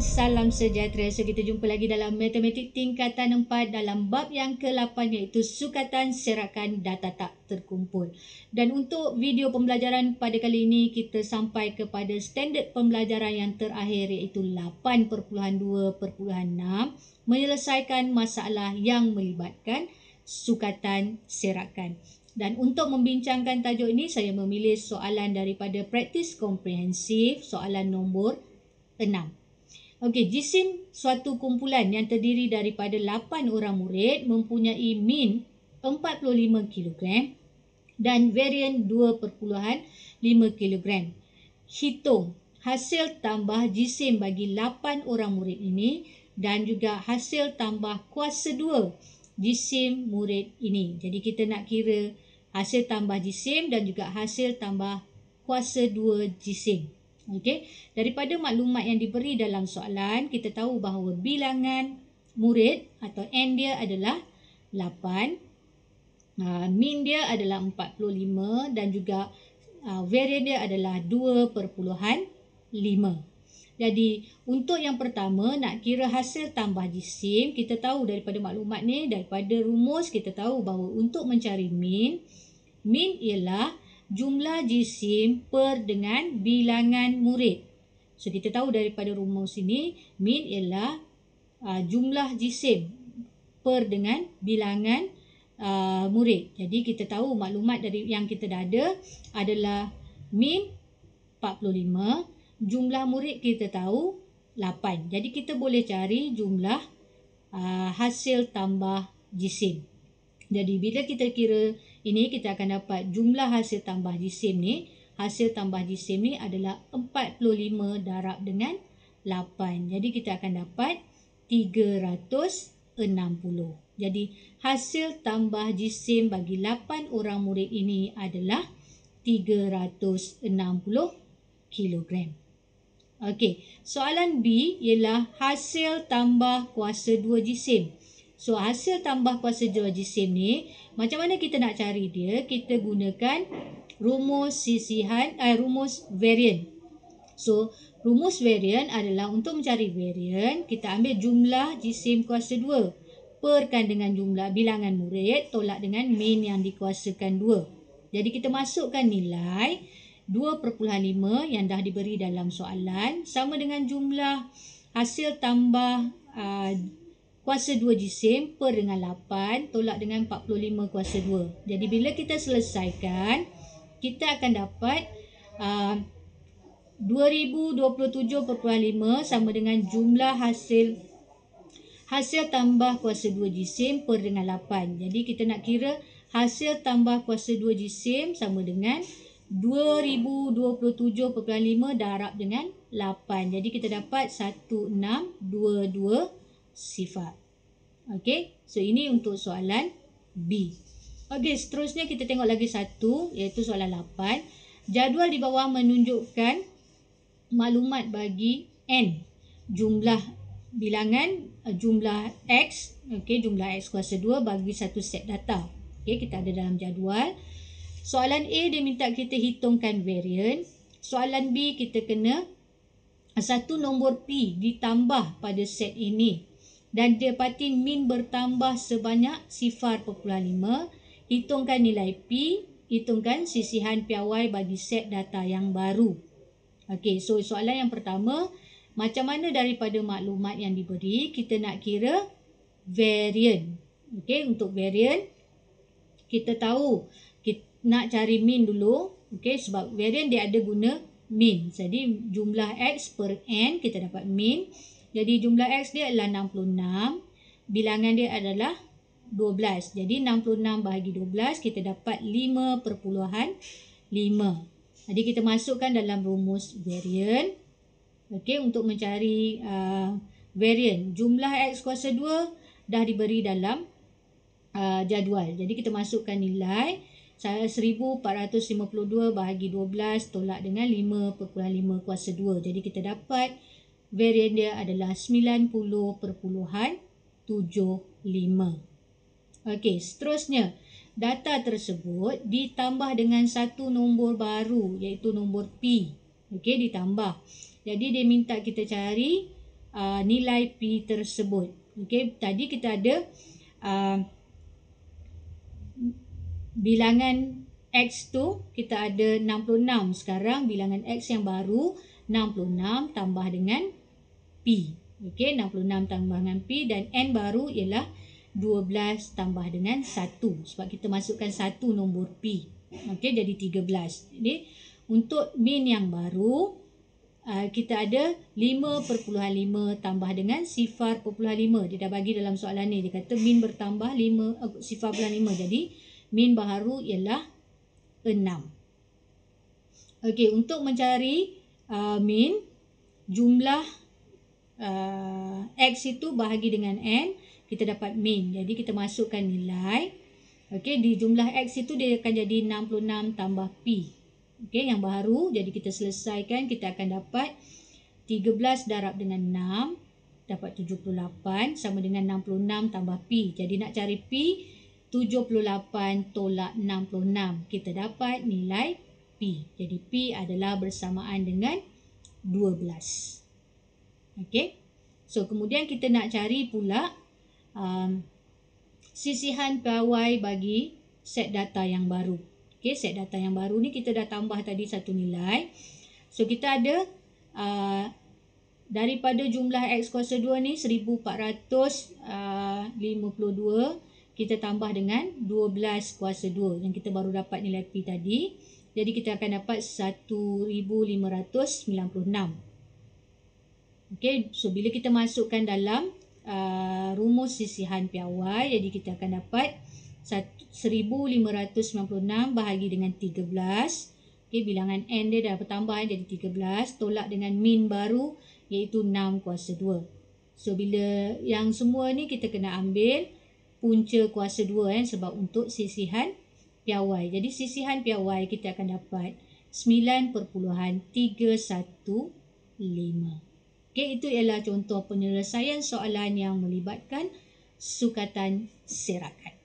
salam sejahtera. So kita jumpa lagi dalam matematik tingkatan 4 dalam bab yang ke-8 iaitu sukatan serakan data tak terkumpul. Dan untuk video pembelajaran pada kali ini kita sampai kepada standard pembelajaran yang terakhir iaitu 8.2.6 menyelesaikan masalah yang melibatkan sukatan serakan. Dan untuk membincangkan tajuk ini saya memilih soalan daripada praktis komprehensif soalan nombor 6. Okey, jisim suatu kumpulan yang terdiri daripada 8 orang murid mempunyai min 45 kg dan varian 2.5 kg. Hitung hasil tambah jisim bagi 8 orang murid ini dan juga hasil tambah kuasa 2 jisim murid ini. Jadi kita nak kira hasil tambah jisim dan juga hasil tambah kuasa 2 jisim. Okey. Daripada maklumat yang diberi dalam soalan, kita tahu bahawa bilangan murid atau n dia adalah 8. Ah, min dia adalah 45 dan juga uh, dia adalah 2.5. Jadi untuk yang pertama nak kira hasil tambah jisim, kita tahu daripada maklumat ni, daripada rumus kita tahu bahawa untuk mencari min, min ialah jumlah jisim per dengan bilangan murid. So, kita tahu daripada rumus ini, min ialah uh, jumlah jisim per dengan bilangan uh, murid. Jadi, kita tahu maklumat dari yang kita dah ada adalah min 45, jumlah murid kita tahu 8. Jadi, kita boleh cari jumlah uh, hasil tambah jisim. Jadi, bila kita kira ini kita akan dapat jumlah hasil tambah jisim ni. Hasil tambah jisim ni adalah 45 darab dengan 8. Jadi kita akan dapat 360. Jadi hasil tambah jisim bagi 8 orang murid ini adalah 360 kilogram. Okey, soalan B ialah hasil tambah kuasa dua jisim. So, hasil tambah kuasa dua jisim ni macam mana kita nak cari dia? Kita gunakan rumus sisihan, eh, rumus varian. So, rumus varian adalah untuk mencari varian, kita ambil jumlah jisim kuasa 2. Perkan dengan jumlah bilangan murid, tolak dengan min yang dikuasakan 2. Jadi, kita masukkan nilai 2.5 yang dah diberi dalam soalan sama dengan jumlah hasil tambah uh, kuasa 2 jisim per dengan 8 tolak dengan 45 kuasa 2. Jadi bila kita selesaikan, kita akan dapat uh, 2027.5 sama dengan jumlah hasil hasil tambah kuasa 2 jisim per dengan 8. Jadi kita nak kira hasil tambah kuasa 2 jisim sama dengan 2027.5 darab dengan 8. Jadi kita dapat 1622 sifat. Okey, so ini untuk soalan B. Okey, seterusnya kita tengok lagi satu iaitu soalan 8. Jadual di bawah menunjukkan maklumat bagi N. Jumlah bilangan eh, jumlah X, okey, jumlah X kuasa 2 bagi satu set data. Okey, kita ada dalam jadual. Soalan A dia minta kita hitungkan varian. Soalan B kita kena satu nombor P ditambah pada set ini dan diapati min bertambah sebanyak sifar 0.5 hitungkan nilai P hitungkan sisihan piawai bagi set data yang baru Okey, so soalan yang pertama macam mana daripada maklumat yang diberi kita nak kira variant Okey, untuk variant kita tahu kita nak cari min dulu Okey, sebab variant dia ada guna min jadi jumlah X per N kita dapat min jadi jumlah X dia adalah 66. Bilangan dia adalah 12. Jadi 66 bahagi 12 kita dapat perpuluhan 5.5. Jadi kita masukkan dalam rumus varian. Okey untuk mencari uh, varian. Jumlah X kuasa 2 dah diberi dalam uh, jadual. Jadi kita masukkan nilai. Saya 1452 bahagi 12 tolak dengan 5.5 kuasa 2. Jadi kita dapat 5.5 varian dia adalah 90.75. Okey, seterusnya data tersebut ditambah dengan satu nombor baru iaitu nombor P. Okey, ditambah. Jadi dia minta kita cari uh, nilai P tersebut. Okey, tadi kita ada uh, bilangan X tu kita ada 66. Sekarang bilangan X yang baru 66 tambah dengan pi. Okey, 66 tambah dengan pi dan n baru ialah 12 tambah dengan 1 sebab kita masukkan 1 nombor pi. Okey, jadi 13. Jadi untuk min yang baru uh, kita ada 5.5 tambah dengan sifar 0.5. Dia dah bagi dalam soalan ni. Dia kata min bertambah 5, uh, sifar perpuluhan 0.5. Jadi min baru ialah 6. Okey, untuk mencari uh, min, jumlah uh, X itu bahagi dengan N kita dapat min Jadi kita masukkan nilai. Okey di jumlah X itu dia akan jadi 66 tambah P. Okey yang baru jadi kita selesaikan kita akan dapat 13 darab dengan 6 dapat 78 sama dengan 66 tambah P. Jadi nak cari P 78 tolak 66 kita dapat nilai P. Jadi P adalah bersamaan dengan 12. Okay. So, kemudian kita nak cari pula um, sisihan pawai bagi set data yang baru. Okay, set data yang baru ni kita dah tambah tadi satu nilai. So, kita ada uh, daripada jumlah X kuasa 2 ni 1452. Uh, kita tambah dengan 12 kuasa 2 yang kita baru dapat nilai P tadi. Jadi, kita akan dapat 1596. Okay, so bila kita masukkan dalam uh, rumus sisihan piawai, jadi kita akan dapat 1,596 bahagi dengan 13. Okay, bilangan N dia dah bertambah jadi 13. Tolak dengan min baru iaitu 6 kuasa 2. So, bila yang semua ni kita kena ambil punca kuasa 2 eh, sebab untuk sisihan piawai. Jadi, sisihan piawai kita akan dapat 9.315. Okey, itu ialah contoh penyelesaian soalan yang melibatkan sukatan serakan.